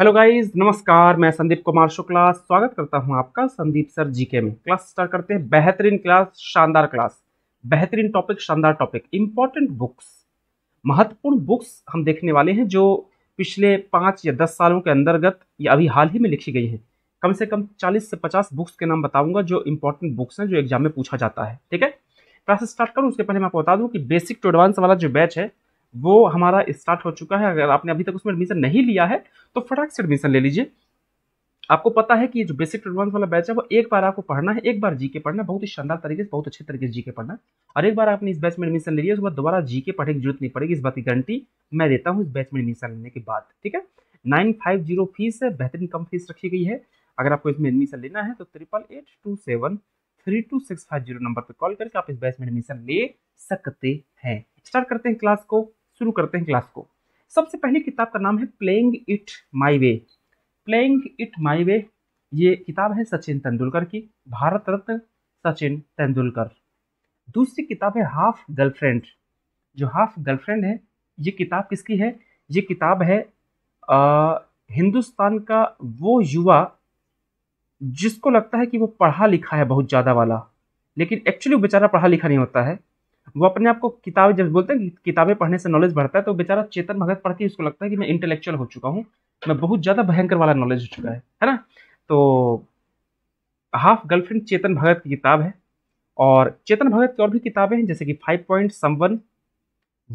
Hello guys नमस्कार मैं संदीप कुमार शुक्ला स्वागत करता हूं आपका संदीप सर जीके में क्लास स्टार्ट करते हैं बेहतरीन क्लास शानदार क्लास बेहतरीन टॉपिक शानदार टॉपिक इम्पॉर्टेंट बुक्स महत्वपूर्ण बुक्स हम देखने वाले हैं जो पिछले पाँच या दस सालों के अंतर्गत या अभी हाल ही में लिखी गई हैं कम से कम चालीस से पचास बुक्स के नाम बताऊँगा जो इम्पोर्टेंट बुक्स हैं जो एग्जाम में पूछा जाता है ठीक है क्लास स्टार्ट करूँ उसके पहले मैं आपको बता दूँ कि बेसिक टू एडवांस वाला जो बैच है वो हमारा स्टार्ट हो चुका है अगर आपने अभी तक उसमें एडमिशन नहीं लिया है तो फटाक से एडमिशन ले लीजिए आपको पता है कि ये जो बेसिक एडवांस वाला बैच है वो एक बार आपको पढ़ना है एक बार जीके पढ़ना बहुत ही शानदार तरीके से बहुत अच्छे तरीके से जीके पढ़ना और एक बार आपने इस बैच में एडमिशन ले लिया उसके बाद दोबारा जीके पढ़ने की जरूरत नहीं पड़ेगी इस बात की गारंटी मैं देता हूँ इस बैच में एडमिशन लेने के बाद ठीक है नाइन फाइव जीरो फीस है बेहतरीन कम फीस रखी गई है अगर आपको इसमें एडमिशन लेना है तो triple eight two seven three two six five zero number पर कॉल करके आप इस बैच में एडमिशन ले सकते हैं स्टार्ट करते हैं क्लास को शुरू करते हैं क्लास को सबसे पहली किताब का नाम है playing it my way playing it my way ये किताब है सचिन तेंदुलकर की भारत रत्न सचिन तेंदुलकर दूसरी किताब है हाफ गर्लफ्रेंड जो हाफ गर्लफ्रेंड है ये किताब किसकी है ये किताब है आ, हिंदुस्तान का वो युवा जिसको लगता है कि वो पढ़ा लिखा है बहुत ज़्यादा वाला लेकिन एक्चुअली बेचारा पढ़ा लिखा नहीं होता है वो अपने आप को किताबें जब बोलते हैं कि किताबें पढ़ने से नॉलेज बढ़ता है तो बेचारा चेतन भगत पढ़ के उसको लगता है कि मैं इंटेलेक्चुअल हो चुका हूँ मैं बहुत ज़्यादा भयंकर वाला नॉलेज हो चुका है है ना तो हाफ गर्लफ्रेंड चेतन भगत की किताब है और चेतन भगत की और भी किताबें हैं जैसे कि five point someone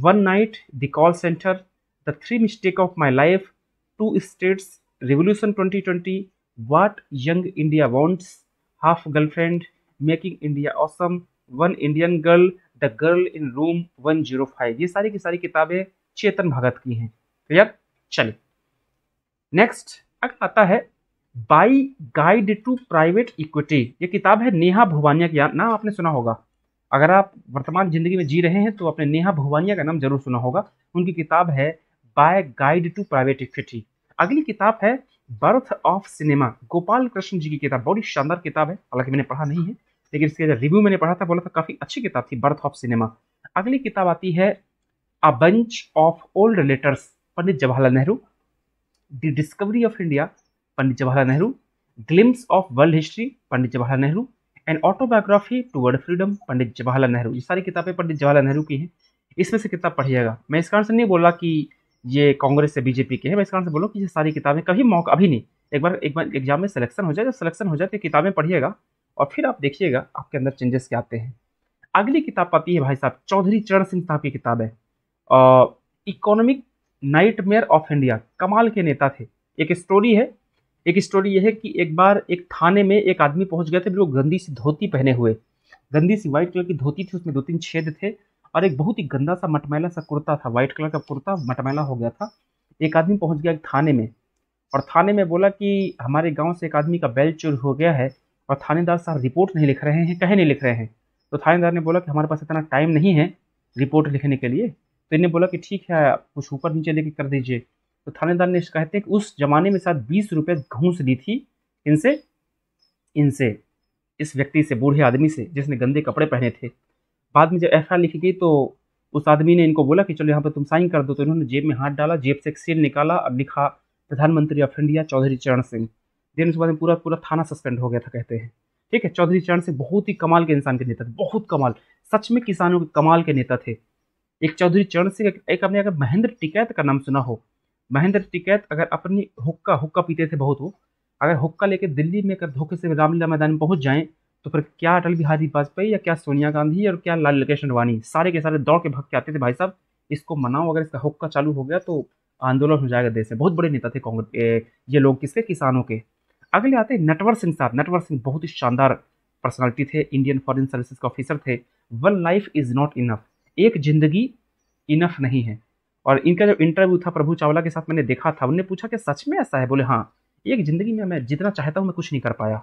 one night the call centre the three mistake of my life two states revolution twenty twenty what young India wants half girlfriend making India awesome one Indian girl the girl in room 105 ये सारी की सारी किताबें चेतन भगत की हैं clear चलिए next अगर आता है by guide to private equity ये किताब है नेहा भुवानिया की नाम आपने सुना होगा अगर आप वर्तमान जिंदगी में जी रहे हैं तो आपने नेहा भुवानिया का नाम जरूर सुना होगा उनकी किताब है by guide to private equity अगली किताब है birth of cinema Gopal Krishna ji की किताब बड़ी शानदार किताब है हालांकि मैंने पढ़ा नहीं है लेकिन इसके रिव्यू मैंने पढ़ा था बोला था काफ़ी अच्छी किताब थी बर्थ ऑफ सिनेमा अगली किताब आती है a bunch of old letters Pandit Jawaharlal Nehru the discovery of India Pandit Jawaharlal Nehru glimpses of world history Pandit Jawaharlal Nehru and autobiography toward freedom Pandit Jawaharlal Nehru ये सारी किताबें पंडित जवाहरलाल नेहरू की हैं इसमें से किताब पढ़िएगा मैं इस कारण से नहीं बोला कि ये कांग्रेस से बीजेपी के हैं मैं इस कारण से बोलूँ कि ये सारी किताबें कभी मौका अभी नहीं एक बार एक बार एग्जाम में सिलेक्शन हो जाए जब सिलेक्शन हो जाए तो किताबें पढ़िएगा और फिर आप देखिएगा आपके अंदर चेंजेस क्या आते हैं अगली किताब आती है भाई साहब चौधरी चरण सिंह साहब की किताब है इकोनॉमिक नाइट ऑफ इंडिया कमाल के नेता थे एक स्टोरी है एक स्टोरी यह है कि एक बार एक थाने में एक आदमी पहुंच गए थे बिल्कुल गंदी सी धोती पहने हुए गंदी सी व्हाइट कलर की धोती थी उसमें दो तीन छेद थे और एक बहुत ही गंदा सा मटमैला सा कुर्ता था वाइट कलर का कुर्ता मटमैला हो गया था एक आदमी पहुंच गया एक थाने में और थाने में बोला कि हमारे गांव से एक आदमी का बैल चोर हो गया है और थानेदार साहब रिपोर्ट नहीं लिख रहे हैं कहे नहीं लिख रहे हैं तो थानेदार ने बोला कि हमारे पास इतना टाइम नहीं है रिपोर्ट लिखने के लिए तो इन्हें बोला कि ठीक है कुछ ऊपर नीचे लेके कर दीजिए तो थानेदार ने कहते हैं कि उस जमाने में शायद बीस रुपये घूस ली थी इनसे इनसे इस व्यक्ति से बूढ़े आदमी से जिसने गंदे कपड़े पहने थे बाद में जब एफ लिखी गई तो उस आदमी ने इनको बोला कि चलो यहाँ पर तुम साइन कर दो तो इन्होंने जेब में हाथ डाला जेब से एक सेल निकाला और लिखा प्रधानमंत्री ऑफ इंडिया चौधरी चरण सिंह देन उसके बाद में पूरा पूरा थाना सस्पेंड हो गया था कहते हैं ठीक है चौधरी चरण से बहुत ही कमाल के इंसान के नेता थे बहुत कमाल सच में किसानों के कमाल के नेता थे एक चौधरी चरण से एक अपने अगर महेंद्र टिकैत का नाम सुना हो महेंद्र टिकैत अगर अपनी हुक्का हुक्का पीते थे बहुत वो अगर हुक्का लेकर दिल्ली में अगर धोखे से रामलीला मैदान में पहुंच जाएं तो फिर क्या अटल बिहारी वाजपेयी या क्या सोनिया गांधी और क्या लाल लकेश अडवाणी सारे के सारे दौड़ के भाग के आते थे भाई साहब इसको मनाओ अगर इसका हुक्का चालू हो गया तो आंदोलन हो जाएगा देश में बहुत बड़े नेता थे कांग्रेस ये लोग किसके किसानों के अगले आते नटवर सिंह साहब नटवर सिंह बहुत ही शानदार पर्सनालिटी थे इंडियन फॉरेन सर्विसेज के ऑफिसर थे one life is not enough एक जिंदगी इनफ नहीं है और इनका जो इंटरव्यू था प्रभु चावला के साथ मैंने देखा था उनने पूछा कि सच में ऐसा है बोले हाँ एक ज़िंदगी में मैं जितना चाहता हूँ मैं कुछ नहीं कर पाया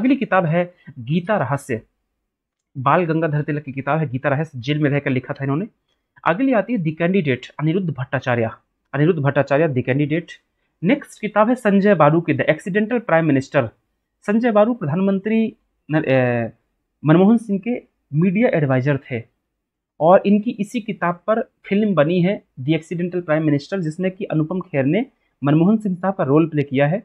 अगली किताब है गीता रहस्य बाल गंगाधर तिलक की किताब है गीता रहस्य जेल में रहकर लिखा था इन्होंने अगली आती है the candidate Aniruddha Bhattacharya Aniruddha Bhattacharya the candidate next किताब है संजय बारू की the accidental prime minister Sanjay Baru प्रधानमंत्री मनमोहन सिंह के मीडिया एडवाइजर थे और इनकी इसी किताब पर फिल्म बनी है द एक्सीडेंटल प्राइम मिनिस्टर जिसमें कि अनुपम खेर ने मनमोहन सिंह साहब का रोल प्ले किया है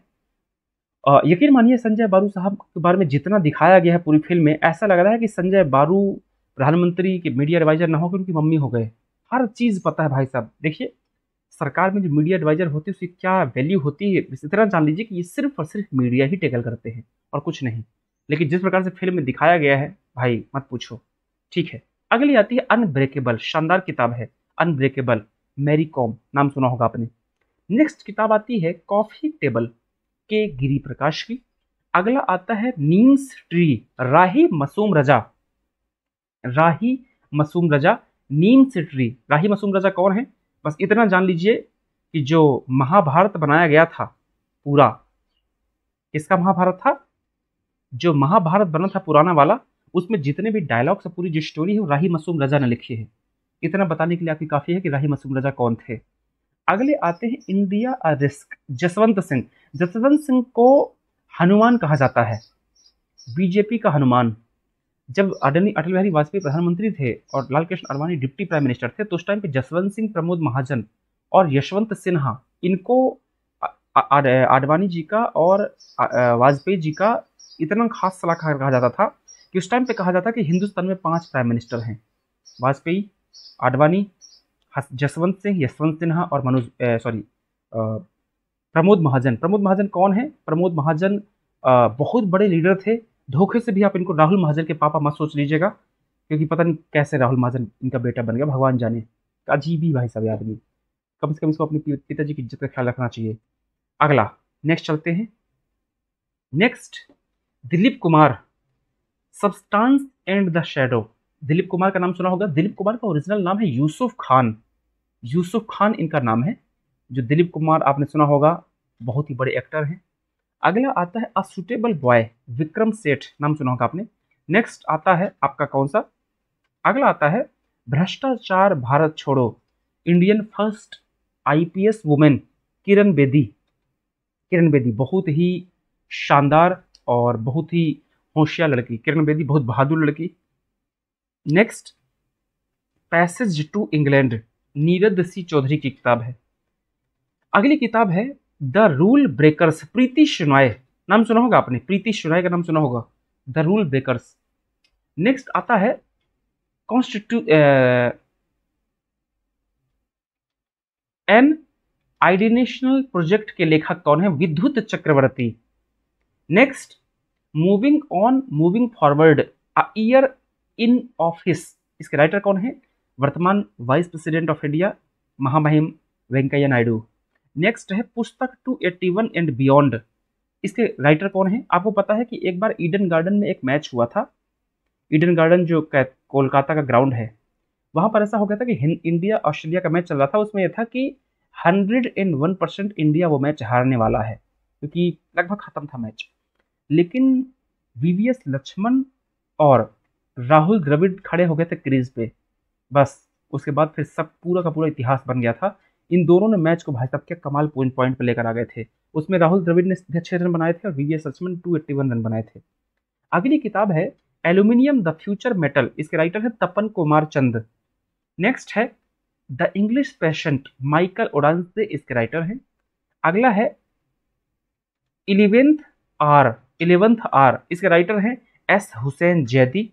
और यकीन मानिए संजय बारू साहब के बारे में जितना दिखाया गया है पूरी फिल्म में ऐसा लग रहा है कि संजय बारू प्रधानमंत्री के मीडिया एडवाइजर ना होकर उनकी मम्मी हो गए हर चीज़ पता है भाई साहब देखिए सरकार में जो मीडिया एडवाइजर होते हैं उसकी क्या वैल्यू होती है इसी तरह जान लीजिए कि ये सिर्फ और सिर्फ मीडिया ही टेकल करते हैं और कुछ नहीं लेकिन जिस प्रकार से फिल्म में दिखाया गया है भाई मत पूछो ठीक है अगली आती है अनब्रेकेबल शानदार किताब है अनब्रेकेबल मैरी कॉम नाम सुना होगा आपने नेक्स्ट किताब आती है कॉफी टेबल के गिरी प्रकाश की अगला आता है neem's tree Rahi Masoom Raza Rahi Masoom Raza neem's tree Rahi Masoom Raza कौन है बस इतना जान लीजिए कि जो महाभारत बनाया गया था पूरा किसका महाभारत था जो महाभारत बना था पुराना वाला उसमें जितने भी डायलॉग्स और पूरी जो स्टोरी है वो राही मसूम रजा ने लिखी है इतना बताने के लिए आपकी काफ़ी है कि राही मसूम रजा कौन थे अगले आते हैं India a risk Jaswant Singh Jaswant Singh को हनुमान कहा जाता है बीजेपी का हनुमान जब आदरणीय अटल बिहारी वाजपेयी प्रधानमंत्री थे और Lal Krishna Advani deputy prime minister थे तो उस टाइम पे जसवंत सिंह प्रमोद महाजन और यशवंत सिन्हा इनको आडवाणी जी का और वाजपेयी जी का इतना खास सलाहकार कहा जाता था कि उस टाइम पे कहा जाता कि हिंदुस्तान में पांच प्राइम मिनिस्टर हैं वाजपेयी आडवाणी जसवंत सिंह यशवंत सिन्हा और मनोज सॉरी प्रमोद महाजन प्रमोद महाजन कौन है प्रमोद महाजन आ, बहुत बड़े लीडर थे धोखे से भी आप इनको राहुल महाजन के पापा मत सोच लीजिएगा क्योंकि पता नहीं कैसे राहुल महाजन इनका बेटा बन गया भगवान जाने अजीब ही भाई सब आदमी कम से कम इसको अपने पिताजी की इज्जत का ख्याल रखना चाहिए अगला नेक्स्ट चलते हैं next Dilip Kumar substance and the shadow Dilip Kumar का नाम सुना होगा दिलीप कुमार का ओरिजिनल नाम है यूसुफ खान यूसुफ खान इनका नाम है जो दिलीप कुमार आपने सुना होगा बहुत ही बड़े एक्टर हैं अगला आता है असुटेबल बॉय विक्रम सेठ नाम सुना होगा आपने नेक्स्ट आता है आपका कौन सा अगला आता है भ्रष्टाचार भारत छोड़ो Indian first IPS women Kiran Bedi Kiran Bedi बहुत ही शानदार और बहुत ही होशियार लड़की किरण बेदी बहुत बहादुर लड़की next passage to England Neeraj Singh Chaudhary की किताब है अगली किताब है the rule breakers Preeti Shenoy नाम सुना होगा आपने प्रीति शुनाय का नाम सुना होगा द रूल ब्रेकर्स नेक्स्ट आता है कॉन्स्टिट्यू एन आइडिनेशनल प्रोजेक्ट के लेखक कौन है Vidyut Chakravarty next moving on moving forward a year in office इसके राइटर कौन है वर्तमान वाइस प्रेसिडेंट ऑफ इंडिया महामहिम वेंकैया नायडू नेक्स्ट है पुस्तक two eighty one and beyond इसके राइटर कौन है आपको पता है कि एक बार ईडन गार्डन में एक मैच हुआ था ईडन गार्डन जो कोलकाता का ग्राउंड है वहां पर ऐसा हो गया था कि इंडिया ऑस्ट्रेलिया का मैच चल रहा था उसमें यह था कि hundred and one percent India वो मैच हारने वाला है क्योंकि लगभग ख़त्म था मैच लेकिन वी लक्ष्मण और राहुल द्रविड़ खड़े हो गए थे क्रीज पे बस उसके बाद फिर सब पूरा का पूरा इतिहास बन गया था इन दोनों ने मैच को भाई साहब क्या कमाल पॉइंट पॉइंट पर लेकर आ गए थे उसमें राहुल द्रविड़ ने सीधे छः रन बनाए थे और V S Laxman two eighty one run बनाए थे अगली किताब है एल्यूमिनियम द फ्यूचर मेटल इसके राइटर है तपन कुमार चंद नेक्स्ट है द इंग्लिश पेशेंट माइकल से इसके राइटर हैं अगला है इलेवेंथ आर इलेवेंथ आर इसके राइटर हैं एस हुसैन जैदी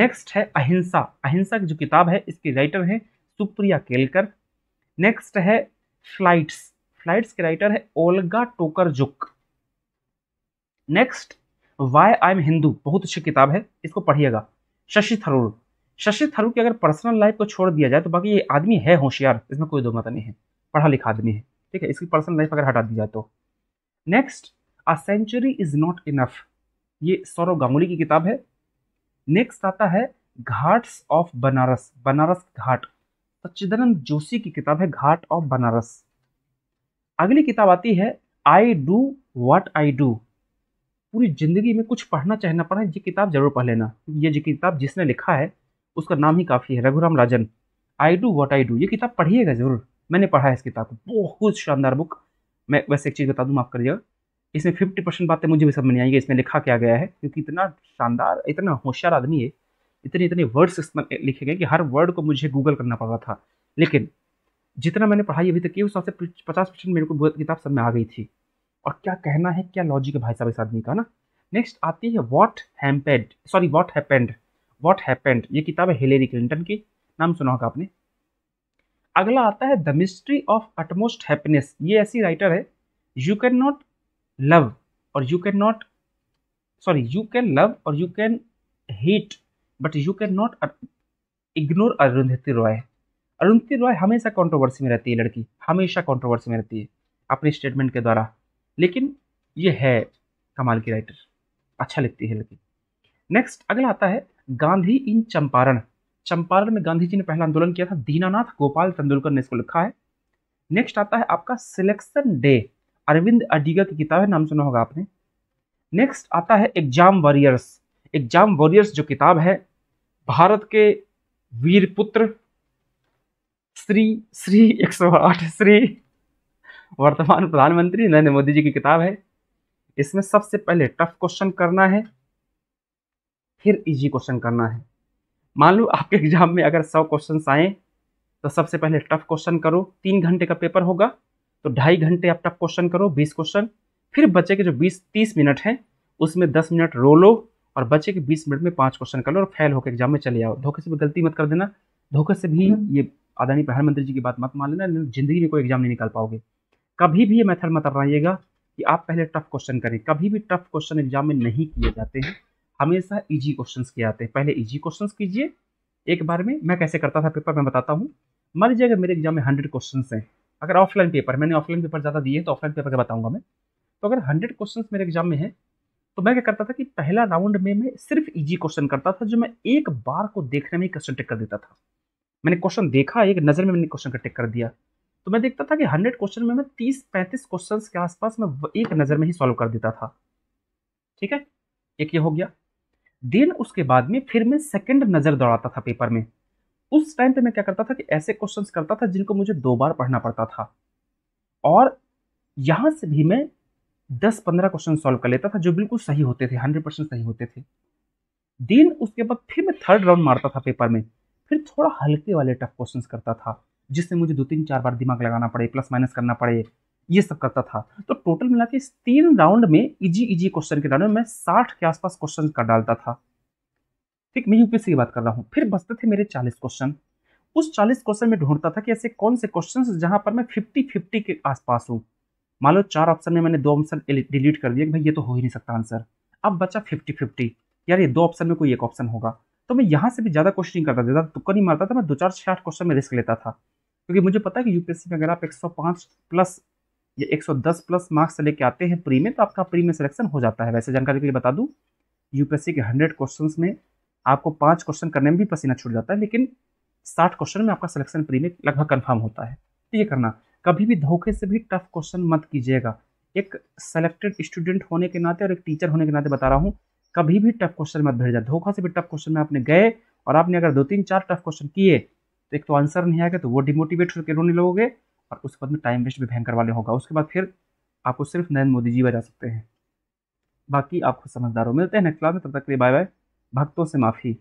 नेक्स्ट है अहिंसा अहिंसा की जो किताब है इसके राइटर हैं सुप्रिया केलकर नेक्स्ट है फ्लाइट्स फ्लाइट्स के राइटर है Olga Tokarczuk next why I am Hindu बहुत अच्छी किताब है इसको पढ़िएगा शशि थरूर शशि थरूर की अगर पर्सनल लाइफ को छोड़ दिया जाए तो बाकी ये आदमी है होशियार इसमें कोई दो मत नहीं है पढ़ा लिखा आदमी है ठीक है इसकी पर्सनल लाइफ अगर हटा दी जाए तो next a century is not enough ये सौरव गांगुली की किताब है नेक्स्ट आता है घाट्स ऑफ बनारस बनारस घाट सच्चिदानंद जोशी की किताब है घाट ऑफ बनारस अगली किताब आती है I do watt I do पूरी ज़िंदगी में कुछ पढ़ना चाहना पड़ा ये किताब जरूर पढ़ लेना ये जो किताब जिसने लिखा है उसका नाम ही काफ़ी है Raghuram Rajan I do what I do ये किताब पढ़िएगा ज़रूर मैंने पढ़ा है इस किताब को बहुत शानदार बुक मैं वैसे एक चीज़ बता दूँ माफ़ करिएगा इसमें फिफ्टी परसेंट बातें मुझे भी समझ नहीं आएंगी इसमें लिखा क्या गया है क्योंकि इतना शानदार इतना होशियार आदमी है इतने इतने वर्ड्स इसमें लिखे गए कि हर वर्ड को मुझे गूगल करना पड़ा था लेकिन जितना मैंने पढ़ाई अभी तक की उस हिसाब से पचास परसेंट मेरे को किताब सब में आ गई थी और क्या कहना है क्या लॉजिक है भाई साहब इस आदमी का ना नेक्स्ट आती है वॉट हैम्पेड sorry what happened what happened ये किताब है हिलेरी क्लिंटन की नाम सुना होगा आपने अगला आता है the mystery of utmost happiness ये ऐसी राइटर है you can not love or you can not sorry you can love or you can hate but you can not ignore Arundhati Roy Arundhati Roy हमेशा कॉन्ट्रोवर्सी में रहती है लड़की हमेशा कॉन्ट्रोवर्सी में रहती है अपने स्टेटमेंट के द्वारा लेकिन ये है कमाल की राइटर अच्छा लिखती है लड़की नेक्स्ट अगला आता है गांधी इन चंपारण चंपारण में गांधी जी ने पहला आंदोलन किया था दीनानाथ गोपाल तेंदुलकर ने इसको लिखा है नेक्स्ट आता है आपका सिलेक्शन डे अरविंद अडिगा की किताब है नाम सुना होगा आपने नेक्स्ट आता है एग्जाम वॉरियर्स एग्जाम वॉरियर्स जो किताब है भारत के वीर पुत्र श्री श्री 108 श्री वर्तमान प्रधानमंत्री नरेंद्र मोदी जी की किताब है इसमें सबसे पहले टफ क्वेश्चन करना है फिर इजी क्वेश्चन करना है मान लो आपके एग्जाम में अगर सौ क्वेश्चन आए तो सबसे पहले टफ क्वेश्चन करो तीन घंटे का पेपर होगा तो ढाई घंटे आप टफ क्वेश्चन करो बीस क्वेश्चन फिर बचे के जो बीस तीस मिनट हैं उसमें दस मिनट रो लो और बचे के बीस मिनट में पांच क्वेश्चन कर लो और फेल होकर एग्जाम में चले आओ धोखे से भी गलती मत कर देना धोखे से भी हम्म। ये आदानी प्रधानमंत्री जी की बात मत मान लेना तो जिंदगी में कोई एग्जाम नहीं निकाल पाओगे कभी भी ये मेथड मत अपनाइएगा कि आप पहले टफ क्वेश्चन करें कभी भी टफ क्वेश्चन एग्जाम में नहीं किए जाते हैं हमेशा इजी क्वेश्चन किए जाते हैं पहले इजी क्वेश्चन कीजिए एक बार में मैं कैसे करता था पेपर में बताता हूँ मान लीजिए अगर मेरे एग्जाम में हंड्रेड क्वेश्चन हैं अगर ऑफलाइन पेपर मैंने ऑफलाइन पेपर ज़्यादा दिए तो ऑफलाइन पेपर का बताऊंगा मैं तो अगर हंड्रेड क्वेश्चन मेरे एग्जाम में हैं तो मैं क्या करता था कि पहला राउंड में मैं सिर्फ इजी क्वेश्चन करता था जो मैं एक बार को देखने में क्वेश्चन टिक कर देता था मैंने क्वेश्चन देखा एक नज़र में मैंने क्वेश्चन का टिक कर दिया तो मैं देखता था कि हंड्रेड क्वेश्चन में मैं तीस पैंतीस क्वेश्चन के आसपास मैं एक नज़र में ही सॉल्व कर देता था ठीक है एक ये हो गया देन उसके बाद में फिर मैं सेकेंड नज़र दौड़ाता था पेपर में उस टाइम पे मैं क्या करता था कि ऐसे क्वेश्चंस करता था जिनको मुझे दो बार पढ़ना पड़ता था और यहाँ से भी मैं दस पंद्रह क्वेश्चन सॉल्व कर लेता था जो बिल्कुल सही होते थे हंड्रेड परसेंट सही होते थे देन उसके बाद फिर मैं थर्ड राउंड मारता था पेपर में फिर थोड़ा हल्के वाले टफ क्वेश्चंस करता था जिससे मुझे दो तीन चार बार दिमाग लगाना पड़े प्लस माइनस करना पड़े ये सब करता था तो टोटल मिला के तीन राउंड में इजी इजी क्वेश्चन के राउंड में मैं साठ के आसपास क्वेश्चन कर डालता था ठीक मैं यूपीएससी की बात कर रहा हूँ फिर बचते थे मेरे चालीस क्वेश्चन उस चालीस क्वेश्चन में ढूंढता था कि ऐसे कौन से क्वेश्चन जहां पर मैं फिफ्टी फिफ्टी के आसपास हूँ मान लो चार ऑप्शन में मैंने दो ऑप्शन डिलीट कर दिया कि भाई ये तो हो ही नहीं सकता आंसर अब बचा फिफ्टी फिफ्टी यार ये दो ऑप्शन में कोई एक ऑप्शन होगा तो मैं यहाँ से भी ज़्यादा क्वेश्चन नहीं करता ज़्यादा तुक्का नहीं मारता था मैं दो चार छः आठ क्वेश्चन में रिस्क लेता था क्योंकि मुझे पता है कि यूपीएससी में अगर आप 105 प्लस या 110 प्लस मार्क्स से लेके आते हैं प्री में तो आपका प्री में सिलेक्शन हो जाता है वैसे जानकारी के लिए बता दूँ यूपीएससी के हंड्रेड क्वेश्चन में आपको पाँच क्वेश्चन करने में भी पसीना छूट जाता है लेकिन साठ क्वेश्चन में आपका सिलेक्शन प्री में लगभग कन्फर्म होता है तो ये करना कभी भी धोखे से भी टफ क्वेश्चन मत कीजिएगा एक सेलेक्टेड स्टूडेंट होने के नाते और एक टीचर होने के नाते बता रहा हूँ कभी भी टफ क्वेश्चन मत भेजा धोखा से भी टफ क्वेश्चन में आपने गए और आपने अगर दो तीन चार टफ क्वेश्चन किए तो एक तो आंसर नहीं आएगा तो वो डिमोटिवेट होकर रोने लगोगे और उसके बाद में टाइम वेस्ट भी भयंकर वाले होगा उसके बाद फिर आपको सिर्फ नरेंद्र मोदी जी बजा सकते हैं बाकी आपको समझदारों मिलते हैं नेक्स्ट क्लास में तब तक के लिए बाय बाय भक्तों से माफ़ी